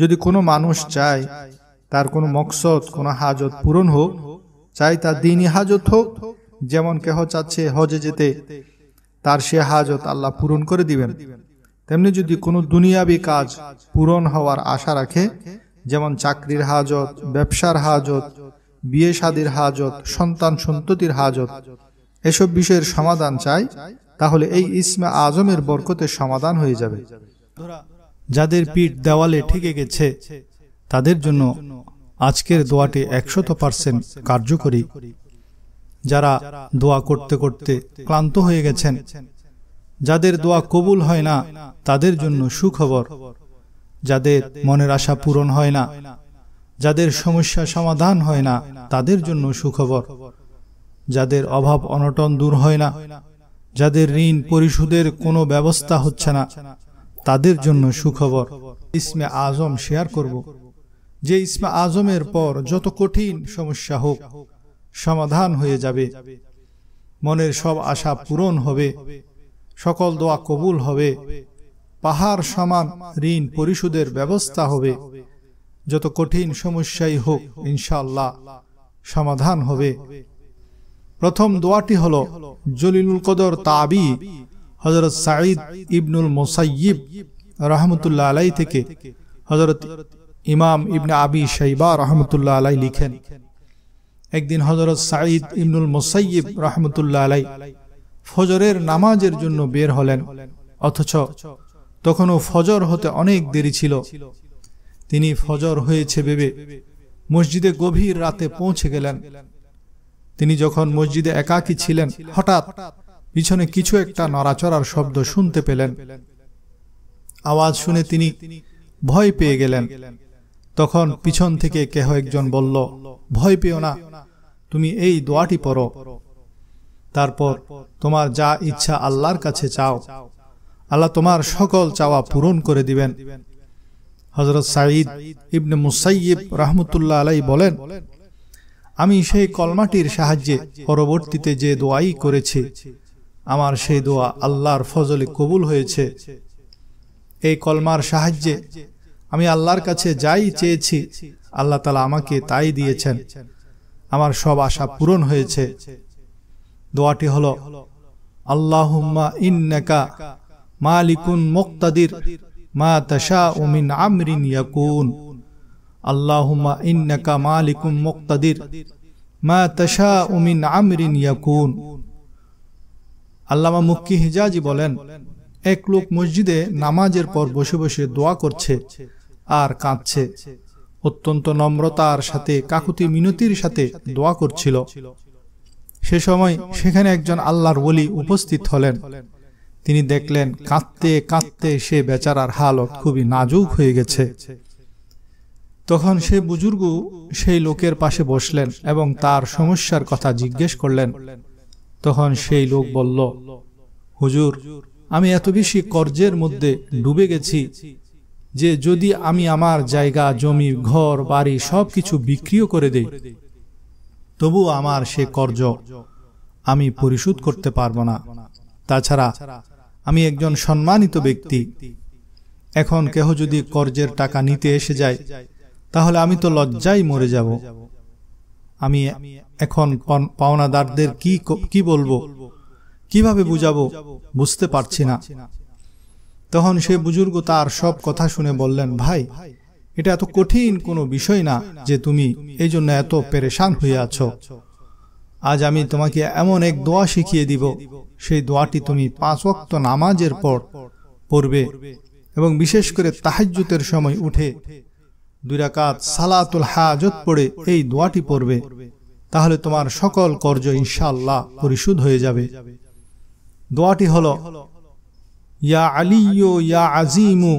যদি কোনো মানুষ চায় তার কোনো মকসদ কোনো হাজত পূরণ হোক চাই তার দিনই হাজত হোক যেমন কেহ চাচ্ছে হজে যেতে তার সে হাজত আল্লাহ পূরণ করে দিবেন তেমনি যদি কোনো দুনিয়াবি কাজ পূরণ হওয়ার আশা রাখে যেমন চাকরির হাজত ব্যবসার হাজত বিয়ে শাদির হাজত সন্তান সন্ততির হাজত এসব বিষয়ের সমাধান চাই তাহলে এই ইসমে আজমের বরকতের সমাধান হয়ে যাবে যাদের পিঠ দেওয়ালে ঠেকে গেছে তাদের জন্য আজকের দোয়াটি একশত পার্সেন্ট কার্যকরী যারা দোয়া করতে করতে ক্লান্ত হয়ে গেছেন যাদের দোয়া কবুল হয় না তাদের জন্য সুখবর যাদের মনের আশা পূরণ হয় না যাদের সমস্যা সমাধান হয় না তাদের জন্য সুখবর যাদের অভাব অনটন দূর হয় না যাদের ঋণ পরিশোধের কোনো ব্যবস্থা হচ্ছে না তাদের জন্য সুখবর ইসমে আজম শেয়ার করব যে ইসমে আজমের পর যত কঠিন সমস্যা হোক সমাধান হয়ে যাবে মনের সব আশা পূরণ হবে সকল দোয়া কবুল হবে পাহাড় সমান ঋণ পরিশোধের ব্যবস্থা হবে যত কঠিন সমস্যাই হোক ইনশাল্লাহ সমাধান হবে প্রথম দোয়াটি হল জলিলুল কদর তাবি হজরত সাঈদ ইবনুল মোসাইব রহমতুল্লাহ আলাই থেকে হজরত ইমাম ইবনে আবি শাইবা রহমতুল্লাহ আলাই লিখেন একদিন হজরত সাঈদ ইবনুল মোসাইব রহমতুল্লাহ আলাই ফজরের নামাজের জন্য বের হলেন অথচ তখনও ফজর হতে অনেক দেরি ছিল তিনি ফজর হয়েছে ভেবে মসজিদে গভীর রাতে পৌঁছে গেলেন তিনি যখন মসজিদে একাকী ছিলেন হঠাৎ হঠাৎ পিছনে কিছু একটা নড়াচড়ার শব্দ শুনতে পেলেন আওয়াজ শুনে তিনি ভয় পেয়ে গেলেন তখন পিছন থেকে কেহ একজন বলল ভয় পেও না তুমি এই দোয়াটি পড়ো তারপর তোমার যা ইচ্ছা আল্লাহর কাছে চাও আল্লাহ তোমার সকল চাওয়া পূরণ করে দিবেন হজরত সাঈদ ইবনে মুসাইব রাহমতুল্লাহ আলাই বলেন আমি সেই কলমাটির সাহায্যে পরবর্তীতে যে দোয়াই করেছি আমার সেই দোয়া আল্লাহর ফজলে কবুল হয়েছে এই কলমার সাহায্যে আমি আল্লাহর কাছে যাই চেয়েছি আল্লাহ তালা আমাকে তাই দিয়েছেন আমার সব আশা পূরণ হয়েছে দোয়াটি হল আল্লাহুম্মা ইন্নাকা মালিকুন মোক্তাদির মা তাশা উমিন আমরিন ইয়াকুন আল্লাহুম্মা ইন্নাকা মালিকুম মোক্তাদির মা তাশা উমিন আমরিন ইয়াকুন আল্লামা মুক্কি হিজাজি বলেন এক লোক মসজিদে নামাজের পর বসে বসে দোয়া করছে আর কাঁদছে অত্যন্ত নম্রতার সাথে কাকুতি মিনতির সাথে দোয়া করছিল সে সময় সেখানে একজন আল্লাহর বলি উপস্থিত হলেন তিনি দেখলেন কাঁদতে কাঁদতে সে বেচারার হালত খুবই নাজুক হয়ে গেছে তখন সে বুজুর্গ সেই লোকের পাশে বসলেন এবং তার সমস্যার কথা জিজ্ঞেস করলেন তখন সেই লোক বলল হুজুর আমি এত বেশি কর্জের মধ্যে ডুবে গেছি যে যদি আমি আমার জায়গা জমি ঘর বাড়ি সব কিছু বিক্রিও করে দেই তবু আমার সে কর্জ আমি পরিশোধ করতে পারবো না তাছাড়া আমি একজন সম্মানিত ব্যক্তি এখন কেহ যদি কর্জের টাকা নিতে এসে যায় তাহলে আমি তো লজ্জাই মরে যাব আমি এখন পাওনাদারদের কি কি বলবো কিভাবে বুঝাবো বুঝতে পারছি না তখন সে বুজুর্গ তার সব কথা শুনে বললেন ভাই এটা এত কঠিন কোনো বিষয় না যে তুমি এই জন্য এত পেরেশান হয়ে আছো আজ আমি তোমাকে এমন এক দোয়া শিখিয়ে দিব সেই দোয়াটি তুমি পাঁচ অক্ত নামাজের পর পড়বে এবং বিশেষ করে তাহাজ্যুতের সময় উঠে দুই রাকাত সালাতুল হাজত পড়ে এই দোয়াটি পড়বে তাহলে তোমার সকল কর্য ইনশাল্লাহ পরিশোধ হয়ে যাবে দোয়াটি হল ইয়া আলিও ইয়া আজিমু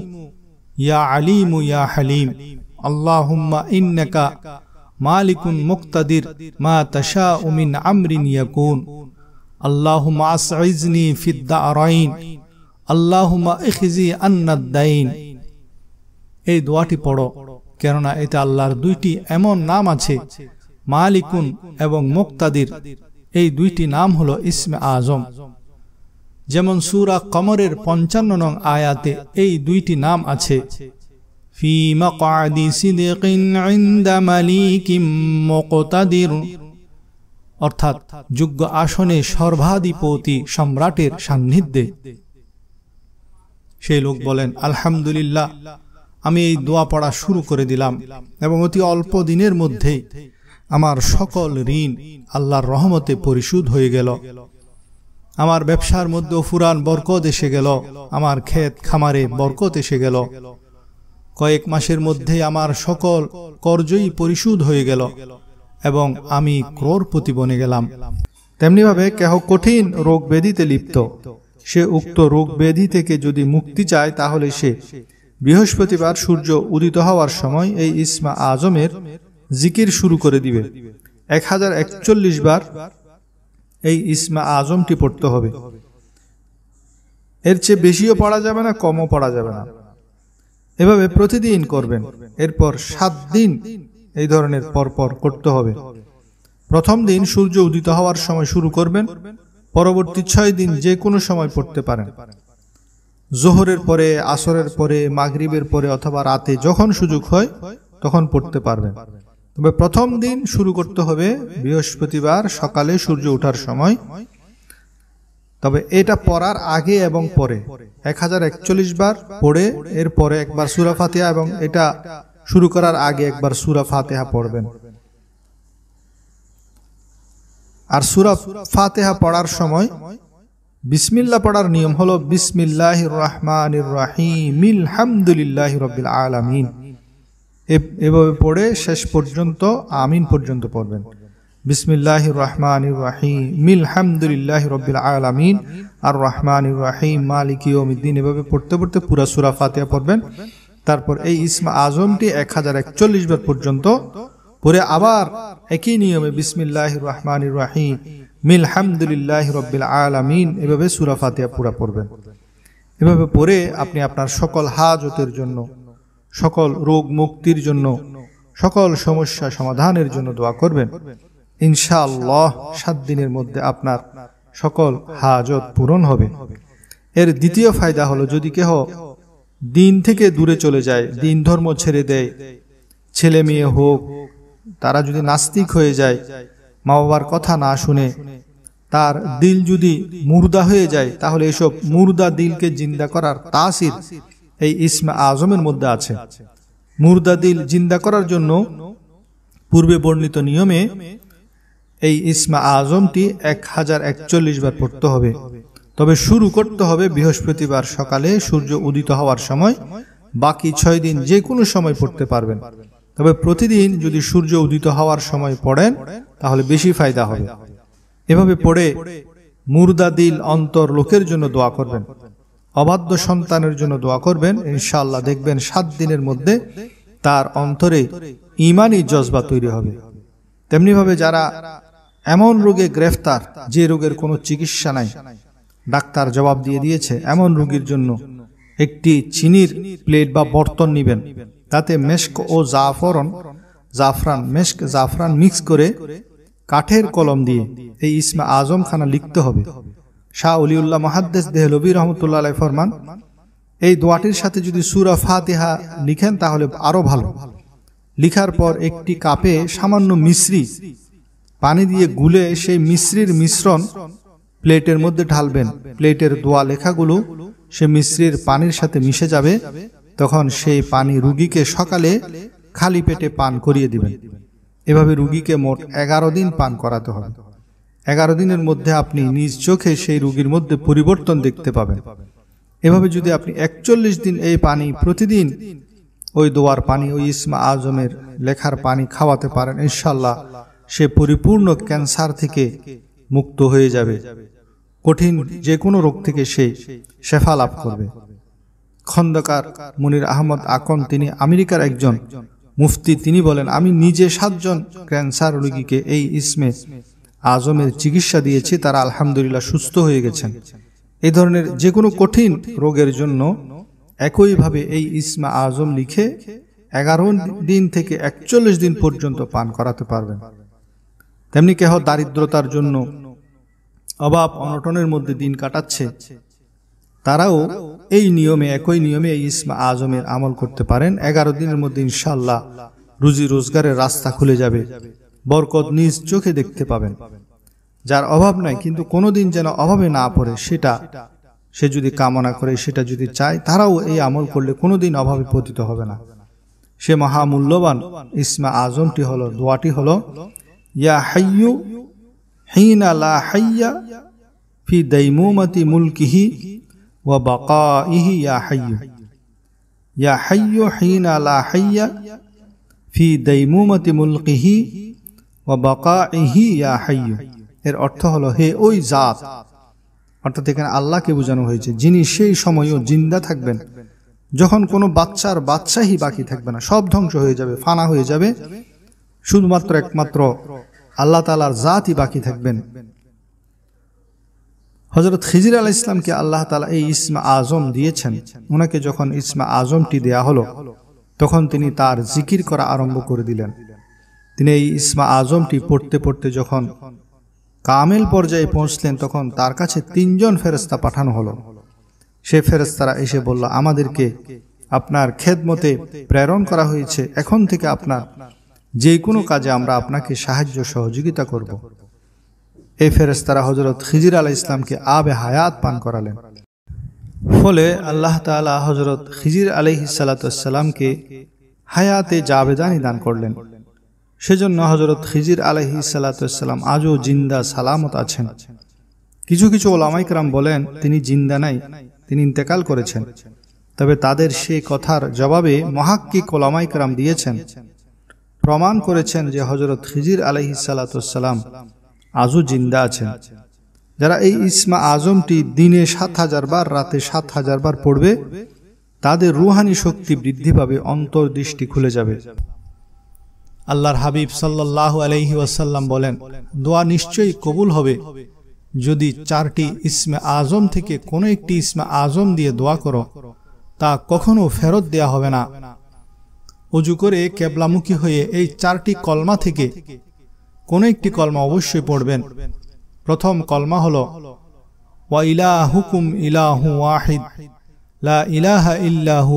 ইয়া আলিমু ইয়া হালিম আল্লাহুম্মা ইন্নাকা মালিকুন মুক্তাদির মা তাশা উমিন আমরিন ইয়াকুন আল্লাহুম্মা আসইজনি ফিদ দারাইন আল্লাহুম্মা ইখজি আন্নাদ এই দোয়াটি পড়ো কেননা এতে আল্লাহর দুইটি এমন নাম আছে মালিকুন এবং মুক্তাদির এই দুইটি নাম হলো ইসমে আজম যেমন সুরা কমরের পঞ্চান্ন নং আয়াতে এই দুইটি নাম আছে অর্থাৎ যোগ্য আসনে সর্বাধিপতি সম্রাটের সান্নিধ্যে সেই লোক বলেন আলহামদুলিল্লাহ আমি এই দোয়া পড়া শুরু করে দিলাম এবং অতি অল্প দিনের মধ্যেই আমার সকল ঋণ আল্লাহর রহমতে পরিশোধ হয়ে গেল আমার ব্যবসার মধ্যে ফুরান বরকত এসে গেল আমার ক্ষেত খামারে বরকত এসে গেল কয়েক মাসের মধ্যে আমার সকল কর্যই পরিশোধ হয়ে গেল এবং আমি ক্রোরপতি বনে গেলাম তেমনিভাবে কেহ কঠিন রোগ বেদিতে লিপ্ত সে উক্ত রোগ বেদি থেকে যদি মুক্তি চায় তাহলে সে বৃহস্পতিবার সূর্য উদিত হওয়ার সময় এই ইসমা আজমের জিকির শুরু করে দিবে এক হাজার একচল্লিশ বার এই ইসমা আজমটি পড়তে হবে এর চেয়ে বেশিও পড়া যাবে না কমও পড়া যাবে না এভাবে প্রতিদিন করবেন এরপর সাত দিন এই ধরনের পরপর করতে হবে প্রথম দিন সূর্য উদিত হওয়ার সময় শুরু করবেন পরবর্তী ছয় দিন যে কোনো সময় পড়তে পারেন জোহরের পরে আসরের পরে মাগরীবের পরে অথবা রাতে যখন সুযোগ হয় তখন পড়তে পারবেন তবে প্রথম দিন শুরু করতে হবে বৃহস্পতিবার সকালে সূর্য ওঠার সময় তবে এটা পড়ার আগে এবং পরে এক হাজার একচল্লিশ বার পড়ে এর পরে একবার সুরা ফাতেহা এবং এটা শুরু করার আগে একবার সুরা ফাতেহা পড়বেন আর সুরা ফাতেহা পড়ার সময় বিসমিল্লা পড়ার নিয়ম হলো বিসমিল্লাহ রহমান রাহিম রবিল আলামিন এভাবে পড়ে শেষ পর্যন্ত আমিন পর্যন্ত পড়বেন বিসমিল্লাহ রহমান রাহিম রবিল আলমিন আর রহমান রাহিম মালিক ইয়মিদ্দিন এভাবে পড়তে পড়তে পুরা সুরা ফাতিয়া পড়বেন তারপর এই ইসমা আজমটি এক হাজার একচল্লিশ বার পর্যন্ত পরে আবার একই নিয়মে বিসমিল্লাহ রহমান রাহিম মিল রব্বিল আলামিন এভাবে সুরা ফাতিয়া পুরা পড়বেন এভাবে পড়ে আপনি আপনার সকল হাজতের জন্য সকল রোগ মুক্তির জন্য সকল সমস্যা সমাধানের জন্য দোয়া করবেন ইনশাআল্লাহ সাত দিনের মধ্যে আপনার সকল হাজত পূরণ হবে এর দ্বিতীয় ফায়দা হলো যদি কেহ দিন থেকে দূরে চলে যায় দিন ধর্ম ছেড়ে দেয় ছেলে মেয়ে হোক তারা যদি নাস্তিক হয়ে যায় মা বাবার কথা না শুনে তার দিল যদি মুর্দা হয়ে যায় তাহলে এসব মুর্দা দিলকে জিন্দা করার তাসির এই ইসমা আজমের মধ্যে আছে মুর্দা দিল জিন্দা করার জন্য পূর্বে বর্ণিত নিয়মে এই ইসমা আজমটি এক হাজার একচল্লিশ বার পড়তে হবে তবে শুরু করতে হবে বৃহস্পতিবার সকালে সূর্য উদিত হওয়ার সময় বাকি ছয় দিন যে কোনো সময় পড়তে পারবেন তবে প্রতিদিন যদি সূর্য উদিত হওয়ার সময় পড়েন তাহলে বেশি ফায়দা হবে এভাবে পড়ে মুর্দা দিল অন্তর লোকের জন্য দোয়া করবেন অবাধ্য সন্তানের জন্য দোয়া করবেন ইনশাল্লাহ দেখবেন সাত দিনের মধ্যে তার অন্তরে ইমানই জজবা তৈরি হবে তেমনিভাবে যারা এমন রোগে গ্রেফতার যে রোগের কোনো চিকিৎসা নাই ডাক্তার জবাব দিয়ে দিয়েছে এমন রোগীর জন্য একটি চিনির প্লেট বা বর্তন নিবেন তাতে মেস্ক ও জাফরন জাফরান মেস্ক জাফরান মিক্স করে কাঠের কলম দিয়ে এই ইসমা আজম খানা লিখতে হবে শাহ উলিউল্লাহ মহাদ্দেস দেহলবী রহমতুল্লাহ ফরমান এই দোয়াটির সাথে যদি সুরা ফাতিহা লিখেন তাহলে আরও ভালো লিখার পর একটি কাপে সামান্য মিশ্রি পানি দিয়ে গুলে সেই মিশ্রির মিশ্রণ প্লেটের মধ্যে ঢালবেন প্লেটের দোয়া লেখাগুলো সে মিশ্রির পানির সাথে মিশে যাবে তখন সেই পানি রুগীকে সকালে খালি পেটে পান করিয়ে দিবেন এভাবে রুগীকে মোট এগারো দিন পান করাতে হবে এগারো দিনের মধ্যে আপনি নিজ চোখে সেই রুগীর মধ্যে পরিবর্তন দেখতে পাবেন এভাবে যদি আপনি একচল্লিশ দিন এই পানি প্রতিদিন ওই দোয়ার পানি ওই ইসমা আজমের লেখার পানি খাওয়াতে পারেন ইনশাল্লাহ সে পরিপূর্ণ ক্যান্সার থেকে মুক্ত হয়ে যাবে কঠিন যে কোনো রোগ থেকে সে শেফা লাভ করবে খন্দকার মুনির আহমদ আকন তিনি আমেরিকার একজন মুফতি তিনি বলেন আমি নিজে সাতজন ক্যান্সার রোগীকে এই ইসমে আজমের চিকিৎসা দিয়েছি তারা আলহামদুলিল্লাহ সুস্থ হয়ে গেছেন এই ধরনের যে কোনো কঠিন রোগের জন্য একইভাবে এই ইসমা আজম লিখে এগারো দিন থেকে একচল্লিশ দিন পর্যন্ত পান করাতে পারবেন তেমনি কেহ দারিদ্রতার জন্য অভাব অনটনের মধ্যে দিন কাটাচ্ছে তারাও এই নিয়মে একই নিয়মে ইসমা আজমের আমল করতে পারেন এগারো দিনের মধ্যে ইনশাল্লাহ রুজি রোজগারের রাস্তা খুলে যাবে বরকত নিজ চোখে দেখতে পাবেন যার অভাব নাই কিন্তু কোনোদিন যেন অভাবে না পড়ে সেটা সে যদি কামনা করে সেটা যদি চায় তারাও এই আমল করলে কোনোদিন অভাবে পতিত হবে না সে মহামূল্যবান ইসমা আজমটি হলো দোয়াটি হলো ইয়া হাইয়ু হিনা লা হাইয়া ফি দৈমুমতি মুলকিহি وبقائه يا حي يا حي حين لا حي في ديمومة ملقه وبقائه يا حي এর অর্থ হলো হে ওই জাত অর্থাৎ এখানে আল্লাহকে বোঝানো হয়েছে যিনি সেই সময়ও জিন্দা থাকবেন যখন কোনো বাচ্চার বাচ্চাই বাকি থাকবে না সব ধ্বংস হয়ে যাবে ফানা হয়ে যাবে শুধুমাত্র একমাত্র আল্লাহ তালার জাতই বাকি থাকবেন হজরত খিজির আল ইসলামকে আল্লাহ তালা এই ইসমা আজম দিয়েছেন ওনাকে যখন ইসমা আজমটি দেয়া হলো তখন তিনি তার জিকির করা আরম্ভ করে দিলেন তিনি এই ইসমা আজমটি পড়তে পড়তে যখন কামেল পর্যায়ে পৌঁছলেন তখন তার কাছে তিনজন ফেরস্তা পাঠানো হলো সে ফেরস্তারা এসে বলল আমাদেরকে আপনার খেদমতে প্রেরণ করা হয়েছে এখন থেকে আপনার যে কোনো কাজে আমরা আপনাকে সাহায্য সহযোগিতা করব এই ফেরেস্তারা হজরত খিজির আলাহ ইসলামকে আবে হায়াত পান করালেন ফলে আল্লাহ তালা হজরত খিজির আলহি সালাতামকে হায়াতে জাবেদানি দান করলেন সেজন্য হজরত খিজির আলহি সালাতাম আজও জিন্দা সালামত আছেন কিছু কিছু ওলামাইকরাম বলেন তিনি জিন্দা নাই তিনি ইন্তেকাল করেছেন তবে তাদের সে কথার জবাবে মহাক্কি কোলামাইকরাম দিয়েছেন প্রমাণ করেছেন যে হজরত খিজির আলহি সালাতাম আজও জিন্দা আছেন যারা এই ইসমা আজমটি দিনে সাত হাজার বার রাতে সাত হাজার বার পড়বে তাদের রুহানি শক্তি বৃদ্ধি পাবে অন্তর্দৃষ্টি খুলে যাবে আল্লাহর হাবিব সাল্লাহ আলহি ওয়াসাল্লাম বলেন দোয়া নিশ্চয়ই কবুল হবে যদি চারটি ইসমে আজম থেকে কোনো একটি ইসমে আজম দিয়ে দোয়া করো তা কখনো ফেরত দেয়া হবে না উজু করে কেবলামুখী হয়ে এই চারটি কলমা থেকে কোনো একটি কলমা অবশ্যই পড়বেন প্রথম কলমা হল ওয়া ইলাহ হুকুম ইলাহু ওয়াহিদ লা ইলাহা ইল্লাহু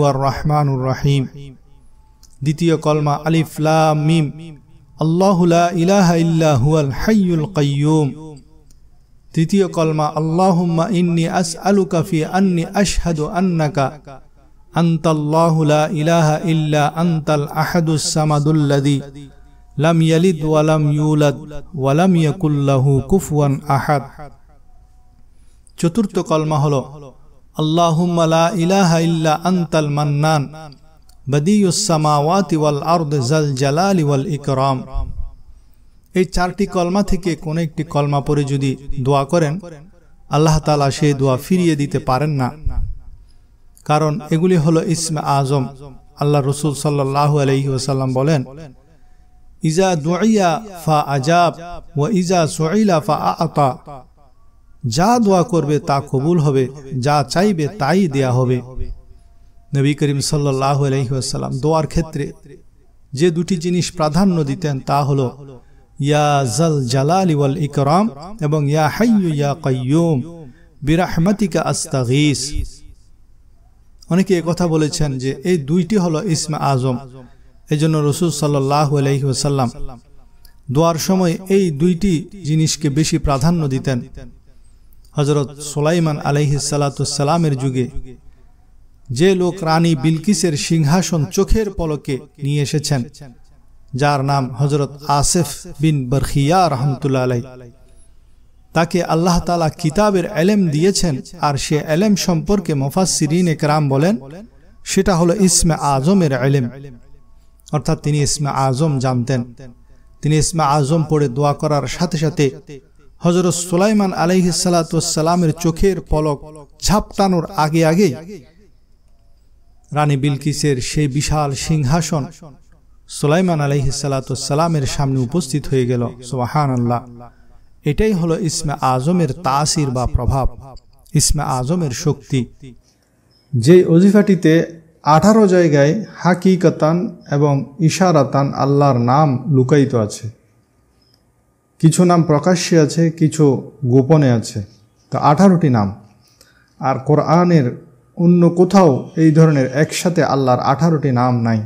দ্বিতীয় কলমা আলিফ লা মিম আল্লাহু লা ইলাহা হাইয়ুল কাইয়ুম তৃতীয় কলমা আল্লাহুম্মা ইন্নি আস আলু কাফি আন্নি আশহাদু আন্নাকা আন্তাল্লাহু লা ইলাহা ইল্লা আন্তাল আহাদুস সামাদুল্লাদি লাম ইয়ালিদ ওয়ালাম ইউলাদ ওয়ালাম ইয়াকুল্লাহু কুফওয়ান আহাদ চতুর্থ কলমা হল আল্লাহুম্মা লা ইলাহা ইল্লা আনতাল মান্নান বাদিউস সামাওয়াতি ওয়াল আরদ জাল জালালি ওয়াল ইকরাম এই চারটি কলমা থেকে কোনো একটি কলমা পরে যদি দোয়া করেন আল্লাহ তালা সেই দোয়া ফিরিয়ে দিতে পারেন না কারণ এগুলি হলো ইসমে আজম আল্লাহ রসুল সাল্লাল্লাহু আলহি ওসাল্লাম বলেন ইজা দুয়া ফা আজাব ও ইজা সোয়াইলা ফা আতা যা দোয়া করবে তা কবুল হবে যা চাইবে তাই দেয়া হবে নবী করিম সাল্লাহ আলহিহাসাল্লাম দোয়ার ক্ষেত্রে যে দুটি জিনিস প্রাধান্য দিতেন তা হল ইয়া জল জালাল ইওয়াল ইকরাম এবং ইয়া হাইয়ু ইয়া কয়ুম বিরাহমাতিকা আস্তাগিস অনেকে কথা বলেছেন যে এই দুইটি হলো ইসমা আজম এই জন্য রসুল সাল্লাহ আলহিহাসাল্লাম দোয়ার সময় এই দুইটি জিনিসকে বেশি প্রাধান্য দিতেন হজরত সোলাইমান আলহি সালাতামের যুগে যে লোক রানী বিলকিসের সিংহাসন চোখের পলকে নিয়ে এসেছেন যার নাম হজরত আসেফ বিন বরখিয়া রহমতুল্লা আলাই তাকে আল্লাহ তালা কিতাবের এলেম দিয়েছেন আর সে এলেম সম্পর্কে মোফাসিরিন একরাম বলেন সেটা হলো ইসমে আজমের এলেম অর্থাৎ তিনি ইসমা আজম জানতেন তিনি ইসমা আজম পড়ে দোয়া করার সাথে সাথে হজরত সুলাইমান আলহ সালাতামের চোখের পলক ঝাপটানোর আগে আগে রানী বিলকিসের সেই বিশাল সিংহাসন সুলাইমান আলহ সালাতামের সামনে উপস্থিত হয়ে গেল সোহান আল্লাহ এটাই হলো ইসমা আজমের তাসির বা প্রভাব ইসমা আজমের শক্তি যে অজিফাটিতে আঠারো জায়গায় হাকিকতান এবং ইশারাতান আল্লাহর নাম লুকায়িত আছে কিছু নাম প্রকাশ্যে আছে কিছু গোপনে আছে তো আঠারোটি নাম আর কোরআনের অন্য কোথাও এই ধরনের একসাথে আল্লাহর আঠারোটি নাম নাই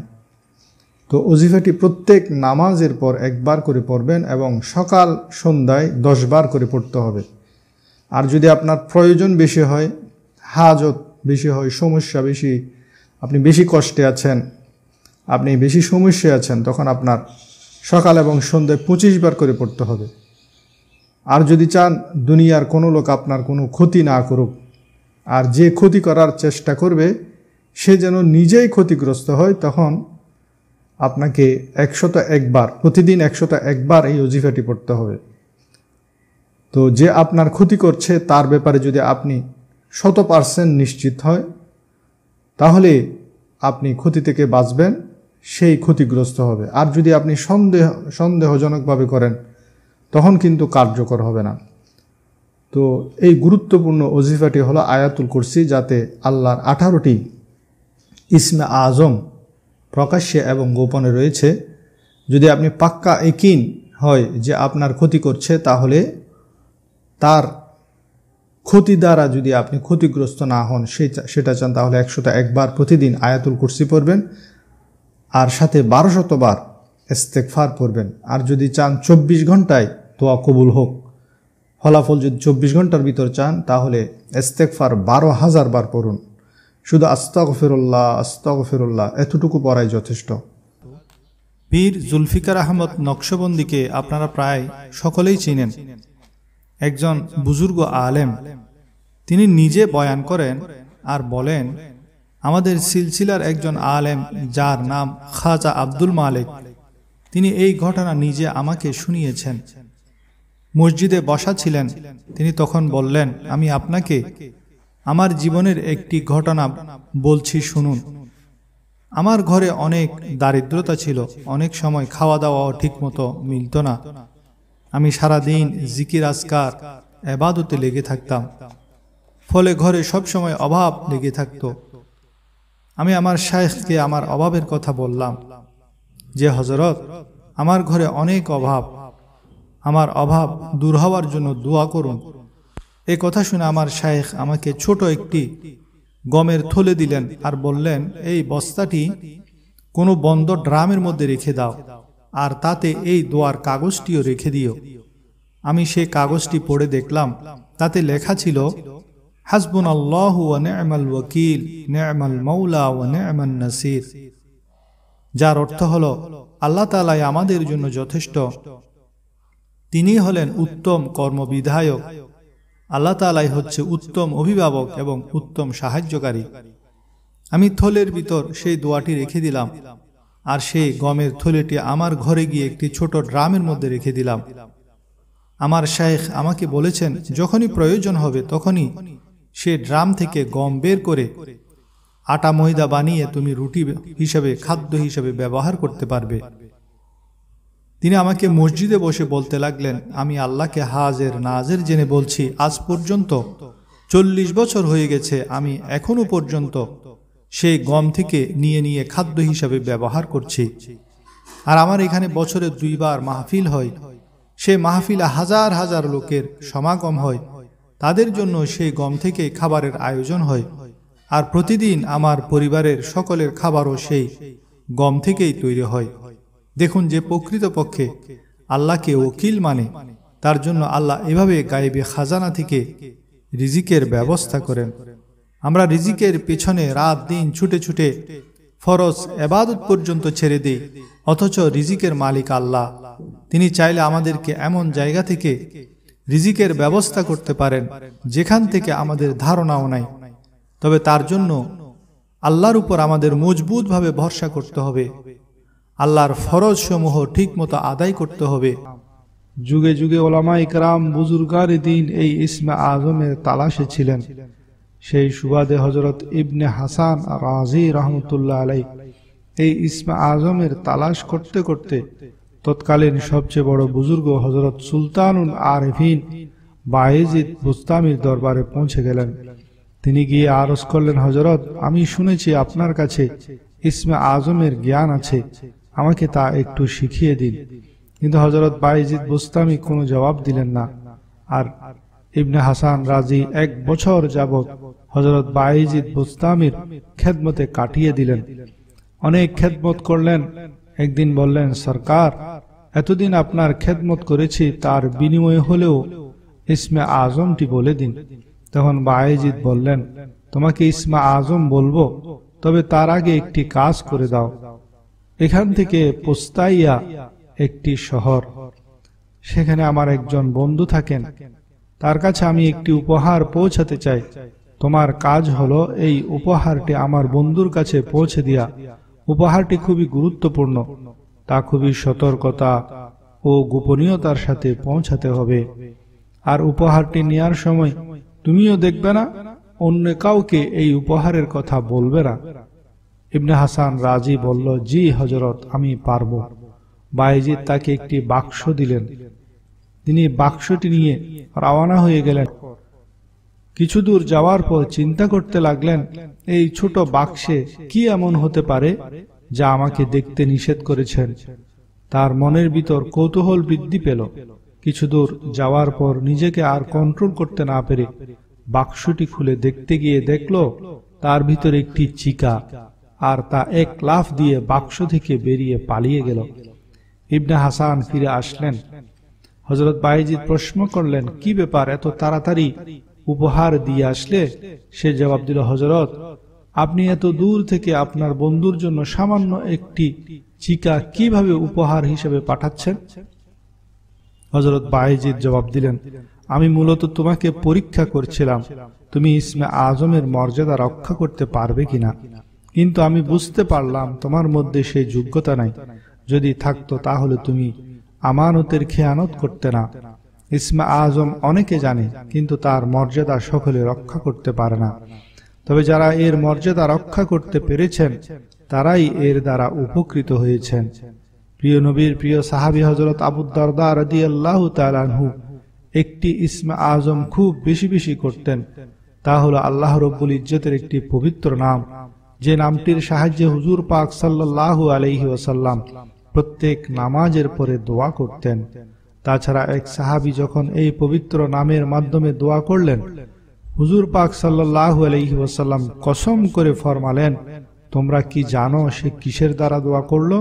তো অজিফাটি প্রত্যেক নামাজের পর একবার করে পড়বেন এবং সকাল সন্ধ্যায় দশবার করে পড়তে হবে আর যদি আপনার প্রয়োজন বেশি হয় হাজত বেশি হয় সমস্যা বেশি আপনি বেশি কষ্টে আছেন আপনি বেশি সমস্যায় আছেন তখন আপনার সকাল এবং সন্ধ্যায় পঁচিশ বার করে পড়তে হবে আর যদি চান দুনিয়ার কোনো লোক আপনার কোনো ক্ষতি না করুক আর যে ক্ষতি করার চেষ্টা করবে সে যেন নিজেই ক্ষতিগ্রস্ত হয় তখন আপনাকে একশত একবার প্রতিদিন একশত একবার এই অজিফাটি পড়তে হবে তো যে আপনার ক্ষতি করছে তার ব্যাপারে যদি আপনি শত পার্সেন্ট নিশ্চিত হয় তাহলে আপনি ক্ষতি থেকে বাঁচবেন সেই ক্ষতিগ্রস্ত হবে আর যদি আপনি সন্দেহ সন্দেহজনকভাবে করেন তখন কিন্তু কার্যকর হবে না তো এই গুরুত্বপূর্ণ অজিফাটি হলো আয়াতুল কুরসি যাতে আল্লাহর আঠারোটি ইসমে আজম প্রকাশ্যে এবং গোপনে রয়েছে যদি আপনি পাক্কা একিন হয় যে আপনার ক্ষতি করছে তাহলে তার ক্ষতি দ্বারা যদি আপনি ক্ষতিগ্রস্ত না হন সেটা চান তাহলে একশোটা একবার প্রতিদিন আয়াতুল কুরসি পড়বেন আর সাথে বারোশতবার ইস্তেকফার পড়বেন আর যদি চান চব্বিশ ঘন্টায় দোয়া কবুল হোক ফলাফল যদি চব্বিশ ঘন্টার ভিতর চান তাহলে ইস্তেকফার বারো হাজার বার পড়ুন শুধু আস্তক ফেরুল্লাহ আস্তক ফেরুল্লাহ এতটুকু পড়াই যথেষ্ট পীর জুলফিকার আহমদ নকশবন্দিকে আপনারা প্রায় সকলেই চিনেন একজন বুজুর্গ আলেম তিনি নিজে বয়ান করেন আর বলেন আমাদের সিলসিলার একজন আলেম যার নাম খাজা আব্দুল মালিক তিনি এই ঘটনা নিজে আমাকে শুনিয়েছেন মসজিদে বসা ছিলেন তিনি তখন বললেন আমি আপনাকে আমার জীবনের একটি ঘটনা বলছি শুনুন আমার ঘরে অনেক দারিদ্রতা ছিল অনেক সময় খাওয়া দাওয়াও মতো মিলত না আমি সারাদিন জিকির আজকার এবাদতে লেগে থাকতাম ফলে ঘরে সবসময় অভাব লেগে থাকত আমি আমার শাইখকে আমার অভাবের কথা বললাম যে হজরত আমার ঘরে অনেক অভাব আমার অভাব দূর হওয়ার জন্য দোয়া করুন এ কথা শুনে আমার শায়েখ আমাকে ছোট একটি গমের থলে দিলেন আর বললেন এই বস্তাটি কোনো বন্ধ ড্রামের মধ্যে রেখে দাও আর তাতে এই দোয়ার কাগজটিও রেখে দিও আমি সে কাগজটি পড়ে দেখলাম তাতে লেখা ছিল হাসবুন আল্লাহ ওয়া ওয়াকিল নেমাল মৌলা ও নেমাল নাসির যার অর্থ হল আল্লাহ তালাই আমাদের জন্য যথেষ্ট তিনি হলেন উত্তম কর্মবিধায়ক আল্লাহ তালাই হচ্ছে উত্তম অভিভাবক এবং উত্তম সাহায্যকারী আমি থলের ভিতর সেই দোয়াটি রেখে দিলাম আর সেই গমের থলেটি আমার ঘরে গিয়ে একটি ছোট ড্রামের মধ্যে রেখে দিলাম আমার শায়েখ আমাকে বলেছেন যখনই প্রয়োজন হবে তখনই সে ড্রাম থেকে গম বের করে আটা ময়দা বানিয়ে তুমি রুটি হিসাবে খাদ্য হিসাবে ব্যবহার করতে পারবে তিনি আমাকে মসজিদে বসে বলতে লাগলেন আমি আল্লাহকে হাজের নাজের জেনে বলছি আজ পর্যন্ত চল্লিশ বছর হয়ে গেছে আমি এখনও পর্যন্ত সে গম থেকে নিয়ে নিয়ে খাদ্য হিসাবে ব্যবহার করছে আর আমার এখানে বছরে দুইবার মাহফিল হয় সে মাহফিলে হাজার হাজার লোকের সমাগম হয় তাদের জন্য সেই গম থেকে খাবারের আয়োজন হয় আর প্রতিদিন আমার পরিবারের সকলের খাবারও সেই গম থেকেই তৈরি হয় দেখুন যে প্রকৃতপক্ষে আল্লাহকে ওকিল মানে তার জন্য আল্লাহ এভাবে গায়েবে খাজানা থেকে রিজিকের ব্যবস্থা করেন আমরা রিজিকের পেছনে রাত দিন ছুটে ছুটে ফরজ এবাদত পর্যন্ত ছেড়ে দেই অথচ রিজিকের মালিক আল্লাহ তিনি চাইলে আমাদেরকে এমন জায়গা থেকে রিজিকের ব্যবস্থা করতে পারেন যেখান থেকে আমাদের ধারণাও নাই তবে তার জন্য আল্লাহর উপর আমাদের মজবুতভাবে ভরসা করতে হবে আল্লাহর ফরজ সমূহ ঠিকমতো আদায় করতে হবে যুগে যুগে ওলামা ইকরাম বুজুর্গার দিন এই ইসমা আজমের তালাশে ছিলেন সেই সুবাদে হজরত ইবনে হাসান আজি রহমতুল্লাহ আলাই এই ইসমা আজমের তালাশ করতে করতে তৎকালীন সবচেয়ে বড় বুজুর্গ হজরত সুলতানুল আরভিন বায়েজিদ বুস্তামির দরবারে পৌঁছে গেলেন তিনি গিয়ে আরজ করলেন হজরত আমি শুনেছি আপনার কাছে ইসমা আজমের জ্ঞান আছে আমাকে তা একটু শিখিয়ে দিন কিন্তু হজরত বাইজিদ বুস্তামি কোনো জবাব দিলেন না আর ইবনে হাসান রাজি এক বছর যাবৎ হজরত বাইজিদ বুস্তামির খেদমতে কাটিয়ে দিলেন অনেক খেদমত করলেন একদিন বললেন সরকার এতদিন আপনার খেদমত করেছি তার বিনিময়ে হলেও ইসমে আজমটি বলে দিন তখন বাইজিদ বললেন তোমাকে ইসমা আজম বলবো তবে তার আগে একটি কাজ করে দাও এখান থেকে পোস্তাইয়া একটি শহর সেখানে আমার একজন বন্ধু থাকেন তার কাছে আমি একটি উপহার পৌঁছাতে চাই তোমার কাজ হলো এই উপহারটি আমার বন্ধুর কাছে পৌঁছে দিয়া উপহারটি খুবই গুরুত্বপূর্ণ তা খুবই সতর্কতা ও গোপনীয়তার সাথে পৌঁছাতে হবে আর উপহারটি নেয়ার সময় তুমিও দেখবে না অন্য কাউকে এই উপহারের কথা বলবে না ইবনে হাসান রাজি বলল জি হজরত আমি পারব বাইজিদ তাকে একটি বাক্স দিলেন তিনি বাক্সটি নিয়ে রওনা হয়ে গেলেন কিছু দূর যাওয়ার পর চিন্তা করতে লাগলেন এই ছোট বাক্সে কি এমন হতে পারে যা আমাকে দেখতে নিষেধ করেছেন তার মনের ভিতর কৌতূহল বৃদ্ধি পেল কিছু দূর যাওয়ার পর নিজেকে আর কন্ট্রোল করতে না পেরে বাক্সটি খুলে দেখতে গিয়ে দেখল তার ভিতরে একটি চিকা আর তা এক লাফ দিয়ে বাক্স থেকে বেরিয়ে পালিয়ে গেল ইবনে হাসান ফিরে আসলেন হজরত বাইজিদ প্রশ্ন করলেন কি ব্যাপার এত তাড়াতাড়ি উপহার দিয়ে আসলে সে জবাব দিল হজরত আপনি এত দূর থেকে আপনার বন্ধুর জন্য সামান্য একটি চিকা কিভাবে উপহার হিসেবে পাঠাচ্ছেন হজরত বাইজিদ জবাব দিলেন আমি মূলত তোমাকে পরীক্ষা করছিলাম তুমি ইসমে আজমের মর্যাদা রক্ষা করতে পারবে কিনা কিন্তু আমি বুঝতে পারলাম তোমার মধ্যে সেই যোগ্যতা নাই যদি থাকতো তাহলে তুমি আমানতের খেয়ানত করতে না ইসমা আজম অনেকে জানে কিন্তু তার মর্যাদা সকলে রক্ষা করতে পারে না তবে যারা এর মর্যাদা রক্ষা করতে পেরেছেন তারাই এর দ্বারা উপকৃত হয়েছেন প্রিয় নবীর প্রিয় সাহাবি হজরত আবুদ্দারদা একটি ইসমা আজম খুব বেশি বেশি করতেন তা হলো আল্লাহ রব্বুল ইজ্জতের একটি পবিত্র নাম যে নামটির সাহায্যে হুজুর পাক সাল্লাহ আলহি ওসাল্লাম প্রত্যেক নামাজের পরে দোয়া করতেন তাছাড়া এক সাহাবি যখন এই পবিত্র নামের মাধ্যমে দোয়া করলেন হুজুর পাক সাল্লাহ আলহিহাসাল্লাম কসম করে ফরমালেন তোমরা কি জানো সে কিসের দ্বারা দোয়া করলো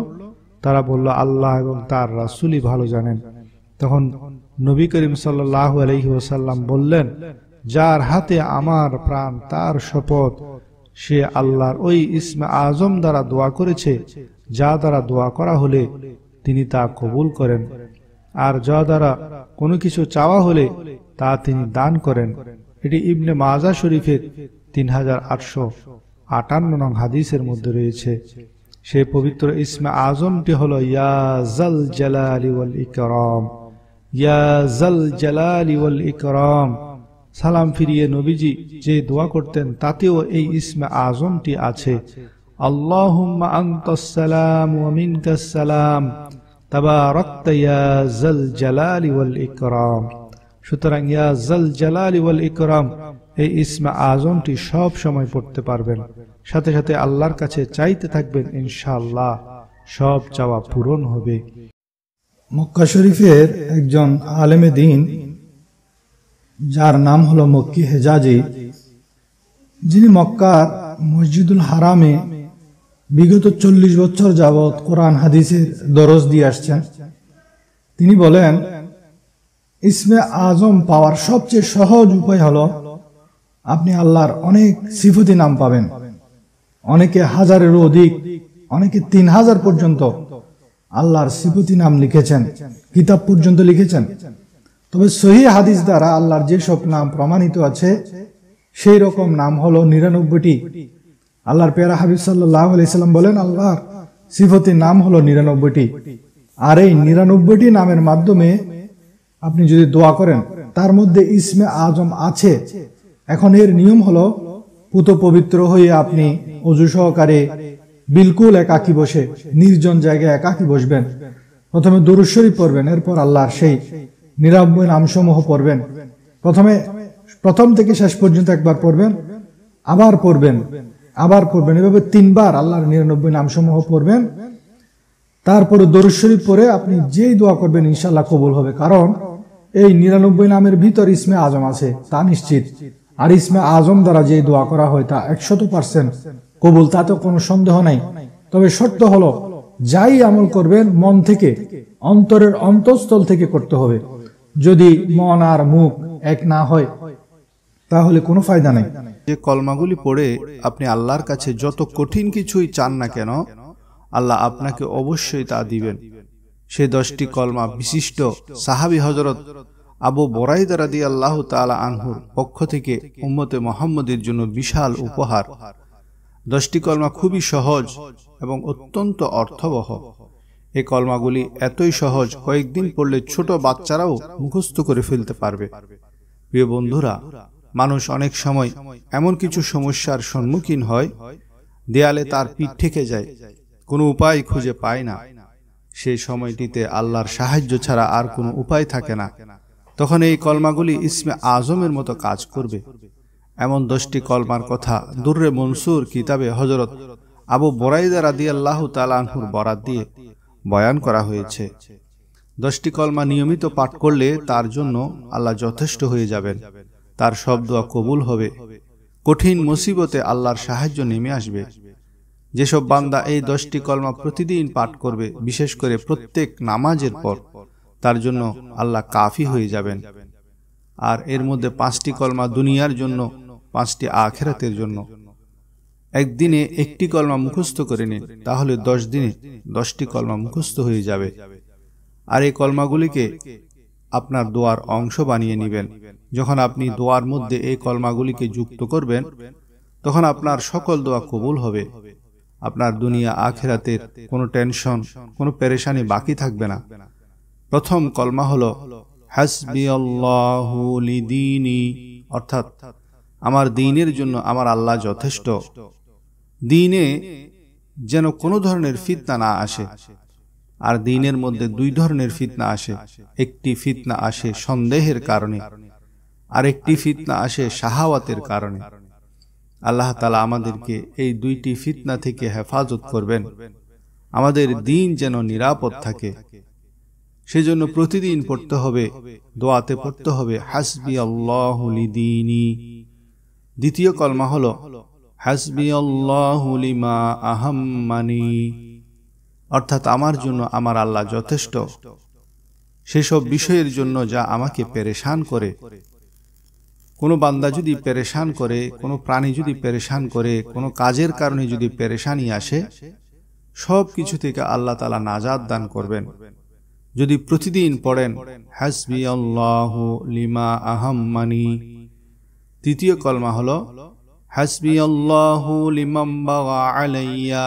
তারা বলল আল্লাহ এবং তার রাসুলই ভালো জানেন তখন নবী করিম সাল্লাহ আলহিহাসাল্লাম বললেন যার হাতে আমার প্রাণ তার শপথ সে আল্লাহর ওই ইসমে আজম দ্বারা দোয়া করেছে যা দ্বারা দোয়া করা হলে তিনি তা কবুল করেন আর যা দ্বারা কোনো কিছু চাওয়া হলে তা তিনি দান করেন এটি ইবনে মাজা শরীফের তিন হাজার আটশো আটান্ন নং হাদিসের মধ্যে রয়েছে সে পবিত্র ইসমা আজমটি হল ইয়াজাল ইকরম ইয়াজাল ইকরম সালাম ফিরিয়ে নবীজি যে দোয়া করতেন তাতেও এই ইসমে আজমটি আছে জাল সুতরাং ইকরাম এই আজমটি সব সময় পড়তে পারবেন সাথে সাথে আল্লাহর কাছে চাইতে থাকবেন ইনশাল্লাহ সব চাওয়া পূরণ হবে মক্কা শরীফের একজন আলেমে দিন যার নাম হল মক্কি হেজাজি যিনি মক্কার মসজিদুল হারামে বিগত চল্লিশ বছর যাবৎ কোরআন হাদিসের দরজ দিয়ে আসছেন তিনি বলেন ইসমে আজম পাওয়ার সবচেয়ে সহজ উপায় হল আপনি আল্লাহর অনেক সিফতি নাম পাবেন অনেকে হাজারেরও অধিক অনেকে তিন হাজার পর্যন্ত আল্লাহর সিফতি নাম লিখেছেন কিতাব পর্যন্ত লিখেছেন তবে সহি হাদিস দ্বারা আল্লাহর যেসব নাম প্রমাণিত আছে সেই রকম নাম হলো নিরানব্বইটি আল্লাহর পেয়ারা হাবিব সাল্লাহ আলাইসাল্লাম বলেন আল্লাহর সিফতির নাম হলো নিরানব্বইটি আর এই নিরানব্বইটি নামের মাধ্যমে আপনি যদি দোয়া করেন তার মধ্যে ইসমে আজম আছে এখন এর নিয়ম হলো পুত পবিত্র হয়ে আপনি অজু সহকারে বিলকুল একাকি বসে নির্জন জায়গায় একাকি বসবেন প্রথমে দুরুশ্বরী পড়বেন এরপর আল্লাহর সেই নিরাময় নামসমূহ পড়বেন প্রথমে প্রথম থেকে শেষ পর্যন্ত একবার পড়বেন আবার পড়বেন আবার পড়বেন এভাবে তিনবার আল্লাহর নিরানব্বই নামসমূহ পড়বেন তারপরে দরুদ পরে আপনি যেই দোয়া করবেন ইনশাল্লাহ কবুল হবে কারণ এই নিরানব্বই নামের ভিতর ইসমে আজম আছে তা নিশ্চিত আর ইসমে আজম দ্বারা যে দোয়া করা হয় তা একশত পার্সেন্ট কবুল তাতে কোনো সন্দেহ নাই তবে শর্ত হলো যাই আমল করবেন মন থেকে অন্তরের অন্তঃস্থল থেকে করতে হবে যদি মন আর মুখ এক না হয় তাহলে কোনো ফায়দা নেই যে কলমাগুলি পড়ে আপনি আল্লাহর কাছে যত কঠিন কিছুই চান না কেন আল্লাহ আপনাকে অবশ্যই তা দিবেন সে দশটি কলমা বিশিষ্ট সাহাবি হজরত আবু বরাইদা দিয়ে আল্লাহ তালা আনহুর পক্ষ থেকে উম্মতে মোহাম্মদের জন্য বিশাল উপহার দশটি কলমা খুবই সহজ এবং অত্যন্ত অর্থবহ এ কলমাগুলি এতই সহজ কয়েকদিন পড়লে ছোট বাচ্চারাও মুখস্থ করে ফেলতে পারবে প্রিয় বন্ধুরা মানুষ অনেক সময় এমন কিছু সমস্যার সম্মুখীন হয় দেয়ালে তার পিঠ থেকে যায় কোনো উপায় খুঁজে পায় না সেই সময়টিতে আল্লাহর সাহায্য ছাড়া আর কোনো উপায় থাকে না তখন এই কলমাগুলি ইসমে আজমের মতো কাজ করবে এমন দশটি কলমার কথা দুর্রে মনসুর কিতাবে হজরত আবু বরাইদা রাদি আল্লাহ তালাহুর বরাদ দিয়ে বয়ান করা হয়েছে দশটি কলমা নিয়মিত পাঠ করলে তার জন্য আল্লাহ যথেষ্ট হয়ে যাবেন তার সব দোয়া কবুল হবে কঠিন মুসিবতে আল্লাহর সাহায্য নেমে আসবে যেসব বান্দা এই দশটি কলমা প্রতিদিন পাঠ করবে বিশেষ করে প্রত্যেক নামাজের পর তার জন্য আল্লাহ কাফি হয়ে যাবেন আর এর মধ্যে পাঁচটি কলমা দুনিয়ার জন্য পাঁচটি আখেরাতের জন্য একদিনে একটি কলমা মুখস্থ করে নিন তাহলে দশ দিনে দশটি কলমা মুখস্থ হয়ে যাবে আর এই কলমাগুলিকে আপনার দোয়ার অংশ বানিয়ে নেবেন যখন আপনি দোয়ার মধ্যে এই কলমাগুলিকে যুক্ত করবেন তখন আপনার সকল দোয়া কবুল হবে আপনার দুনিয়া আখেরাতের কোনো টেনশন কোনো পেরেশানি বাকি থাকবে না প্রথম কলমা হল হাসবি অর্থাৎ আমার দিনের জন্য আমার আল্লাহ যথেষ্ট দিনে যেন কোনো ধরনের ফিতনা না আসে আর দিনের মধ্যে দুই ধরনের ফিতনা আসে একটি ফিতনা আসে সন্দেহের কারণে আর একটি ফিতনা আসে শাহাওয়াতের কারণে আল্লাহ তালা আমাদেরকে এই দুইটি ফিতনা থেকে হেফাজত করবেন আমাদের দিন যেন নিরাপদ থাকে সেজন্য প্রতিদিন পড়তে হবে দোয়াতে পড়তে হবে হাসবি আল্লাহ দ্বিতীয় কলমা হলো অর্থাৎ আমার জন্য আমার আল্লাহ যথেষ্ট সেসব বিষয়ের জন্য যা আমাকে পেরেশান করে কোনো বান্দা যদি পেরেশান করে কোনো প্রাণী যদি পেরেশান করে কোনো কাজের কারণে যদি পেরেশানি আসে সব কিছু থেকে আল্লাহ তালা নাজাদ দান করবেন যদি প্রতিদিন পড়েন হাসবি আল্লাহ লিমা আহাম্মানি তৃতীয় কলমা হলো আলাইয়া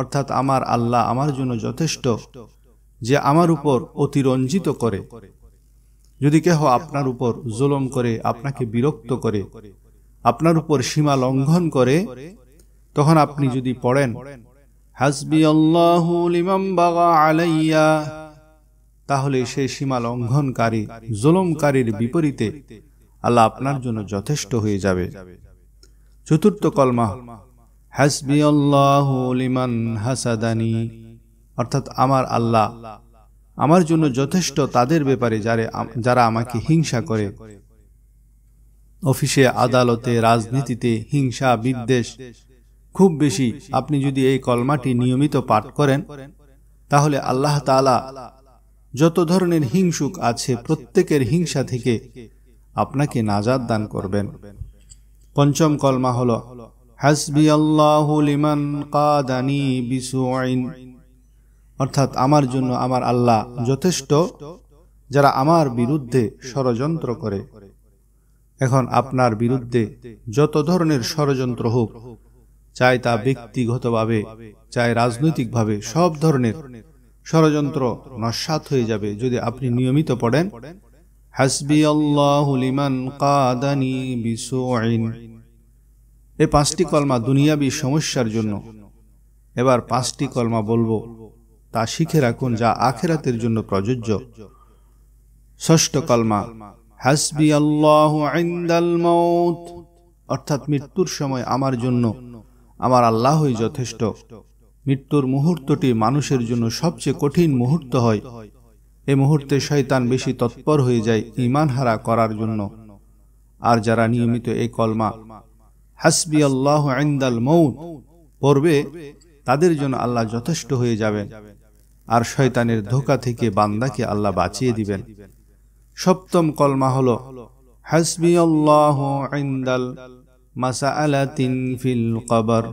অর্থাৎ আমার আল্লাহ আমার জন্য যথেষ্ট যে আমার উপর অতিরঞ্জিত করে যদি কেহ আপনার উপর জুলম করে আপনাকে বিরক্ত করে আপনার উপর সীমা লঙ্ঘন করে তখন আপনি যদি পড়েন আলাইয়া তাহলে সে সীমা লঙ্ঘনকারী জুলমকারীর বিপরীতে আল্লাহ আপনার জন্য যথেষ্ট হয়ে যাবে চতুর্থ কলমা হাসবি আল্লাহ লিমান হাসাদানি অর্থাৎ আমার আল্লাহ আমার জন্য যথেষ্ট তাদের ব্যাপারে যারা আমাকে হিংসা করে অফিসে আদালতে রাজনীতিতে হিংসা বিদ্বেষ খুব বেশি আপনি যদি এই কলমাটি নিয়মিত পাঠ করেন তাহলে আল্লাহ তালা যত ধরনের হিংসুক আছে প্রত্যেকের হিংসা থেকে আপনাকে নাজাদ দান করবেন পঞ্চম কলমা হল হাসবি কাদানি অর্থাৎ আমার জন্য আমার আল্লাহ যথেষ্ট যারা আমার বিরুদ্ধে ষড়যন্ত্র করে এখন আপনার বিরুদ্ধে যত ধরনের ষড়যন্ত্র হোক চাই তা ব্যক্তিগতভাবে চাই রাজনৈতিকভাবে সব ধরনের ষড়যন্ত্র নস্বাত হয়ে যাবে যদি আপনি নিয়মিত পড়েন হাসবি আল্লাহ লিমান কাদানি বিসুইন এই পাঁচটি কলমা দুনিয়াবি সমস্যার জন্য এবার পাঁচটি কলমা বলবো তা শিখে রাখুন যা আখেরাতের জন্য প্রযোজ্য ষষ্ঠ কলমা হাসবি আল্লাহ ইন্দাল অর্থাৎ মৃত্যুর সময় আমার জন্য আমার আল্লাহই যথেষ্ট মৃত্যুর মুহূর্তটি মানুষের জন্য সবচেয়ে কঠিন মুহূর্ত হয় এ মুহূর্তে শয়তান বেশি তৎপর হয়ে যায় ইমান হারা করার জন্য আর যারা নিয়মিত এই কলমা হাসবি আল্লাহ আইন্দাল মৌত পড়বে তাদের জন্য আল্লাহ যথেষ্ট হয়ে যাবেন আর শয়তানের ধোকা থেকে বান্দাকে আল্লাহ বাঁচিয়ে দিবেন সপ্তম কলমা হল হাসবি আল্লাহ আইন্দাল মাসাআলাতিন ফিল কবর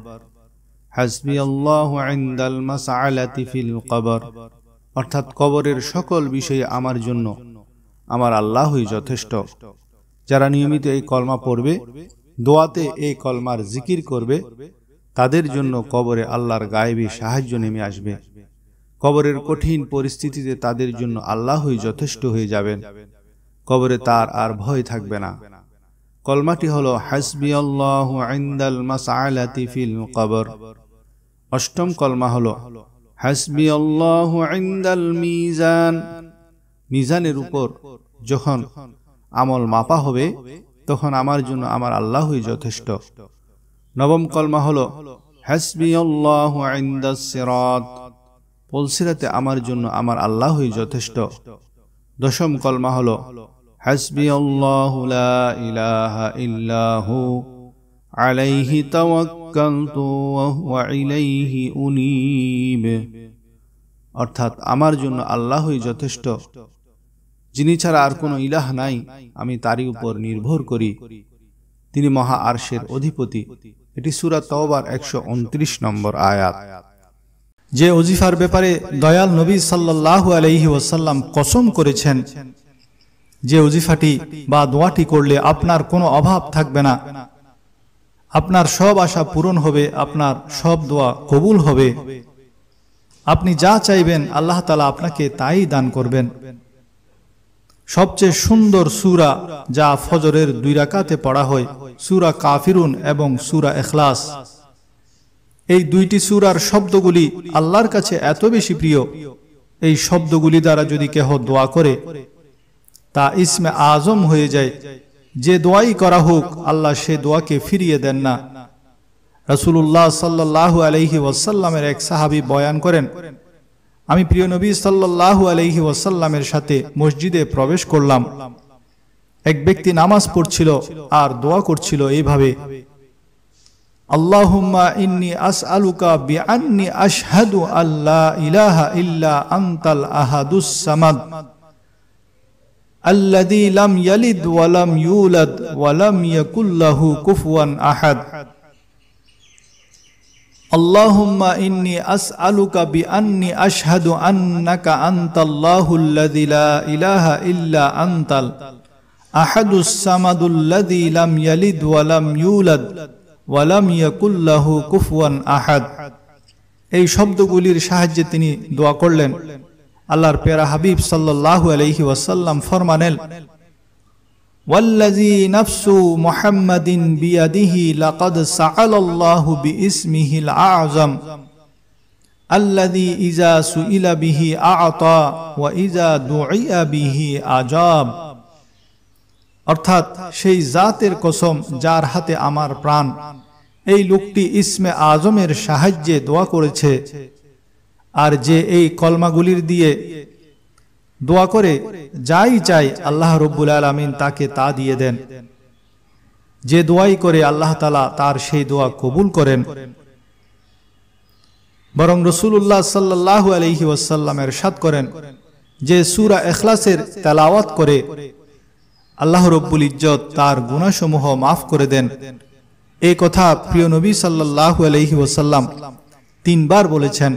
হাসবি আল্লাহ আইন্দাল মাসাআলাতি ফিল কবর অর্থাৎ কবরের সকল বিষয়ে আমার জন্য আমার আল্লাহই যথেষ্ট যারা নিয়মিত এই কলমা পড়বে দোয়াতে এই কলমার জিকির করবে তাদের জন্য কবরে আল্লাহর গায়েবী সাহায্য নেমে আসবে কবরের কঠিন পরিস্থিতিতে তাদের জন্য আল্লাহই যথেষ্ট হয়ে যাবেন কবরে তার আর ভয় থাকবে না কলমাটি হল হাসবি আল্লাহ আইন্দাল মাস ফিল কবর অষ্টম কলমা হলো হাসবি আল্লাহ ইন্দাল মিজান মিজানের উপর যখন আমল মাপা হবে তখন আমার জন্য আমার আল্লাহই যথেষ্ট নবম কলমা হল হাসবি আল্লাহ ইন্দাস সিরাত পলসিরাতে আমার জন্য আমার আল্লাহই যথেষ্ট দশম কলমা হল হাসবি আল্লাহ ইলাহা ইল্লাহু عليه توكلت وهو إليه أنيب অর্থাৎ আমার জন্য আল্লাহই যথেষ্ট যিনি ছাড়া আর কোনো ইলাহ নাই আমি তারই উপর নির্ভর করি তিনি মহা আরশের অধিপতি এটি সুরা তওবার একশো নম্বর আয়াত যে অজিফার ব্যাপারে দয়াল নবী সাল্লাহ আলহি ওসাল্লাম কসম করেছেন যে অজিফাটি বা দোয়াটি করলে আপনার কোনো অভাব থাকবে না আপনার সব আশা পূরণ হবে আপনার সব দোয়া কবুল হবে আপনি যা চাইবেন আল্লাহ তালা আপনাকে তাই দান করবেন সবচেয়ে সুন্দর সুরা যা ফজরের দুই রাকাতে পড়া হয় সুরা কাফিরুন এবং সুরা এখলাস এই দুইটি সুরার শব্দগুলি আল্লাহর কাছে এত বেশি প্রিয় এই শব্দগুলি দ্বারা যদি কেহ দোয়া করে তা ইসমে আজম হয়ে যায় যে দোয়াই করা হোক আল্লাহ সে দোয়াকে ফিরিয়ে দেন না রসুল্লাহ সাল্লাহ আলহি ওয়াসাল্লামের এক সাহাবি বয়ান করেন আমি প্রিয় নবী সাল্লাহ আলহি ওয়াসাল্লামের সাথে মসজিদে প্রবেশ করলাম এক ব্যক্তি নামাজ পড়ছিল আর দোয়া করছিল এইভাবে আল্লাহ ইন্নি আল্লাদি লাম ইয়ালিদ ওয়ালাম ইউলাদ ওয়ালাম ইয়াকুল্লাহু কুফওয়ান আহাদ اللهم إني أسألك بأني أشهد أنك أنت الله الذي لا إله إلا أنت أحد الصمد الذي لم يلد ولم يولد ولم يكن له كفوا أحد এই শব্দগুলির সাহায্যে তিনি দোয়া করলেন আল্লাহর পেরা হাবিব সাল্লাহু আলহি ওয়াসাল্লাম ফরমানেল والذي نفس محمد بيده لقد سأل الله باسمه الأعظم الذي إذا سئل به أعطى وإذا دعي به أجاب অর্থাৎ সেই জাতের কসম যার হাতে আমার প্রাণ এই লোকটি ইসমে আজমের সাহায্যে দোয়া করেছে আর যে এই কলমাগুলির দিয়ে দোয়া করে যাই চাই আল্লাহ রব্বুল আলমিন তাকে তা দিয়ে দেন যে দোয়াই করে আল্লাহ তালা তার সেই দোয়া কবুল করেন বরং রসুল্লাহ সাল্লাহ আলহি ওয়াসাল্লামের সাত করেন যে সুরা এখলাসের তেলাওয়াত করে আল্লাহ রব্বুল ইজ্জত তার গুণাসমূহ মাফ করে দেন এই কথা প্রিয় নবী সাল্লাহ আলহি ওয়াসাল্লাম তিনবার বলেছেন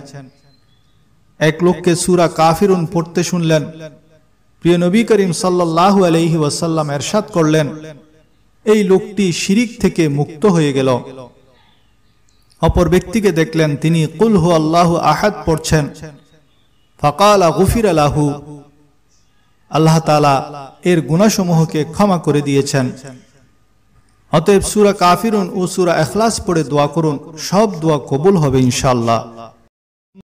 এক লোককে সুরা কাফিরুন পড়তে শুনলেন প্রিয় নবী করিম সাল্লাহ আলহি ওয়াসাল্লাম এরশাদ করলেন এই লোকটি শিরিক থেকে মুক্ত হয়ে গেল অপর ব্যক্তিকে দেখলেন তিনি কুল হু আল্লাহ আহাদ পড়ছেন ফকাল গুফির আলাহু আল্লাহ তালা এর গুণাসমূহকে ক্ষমা করে দিয়েছেন অতএব সুরা কাফিরুন ও সুরা এখলাস পড়ে দোয়া করুন সব দোয়া কবুল হবে ইনশাল্লাহ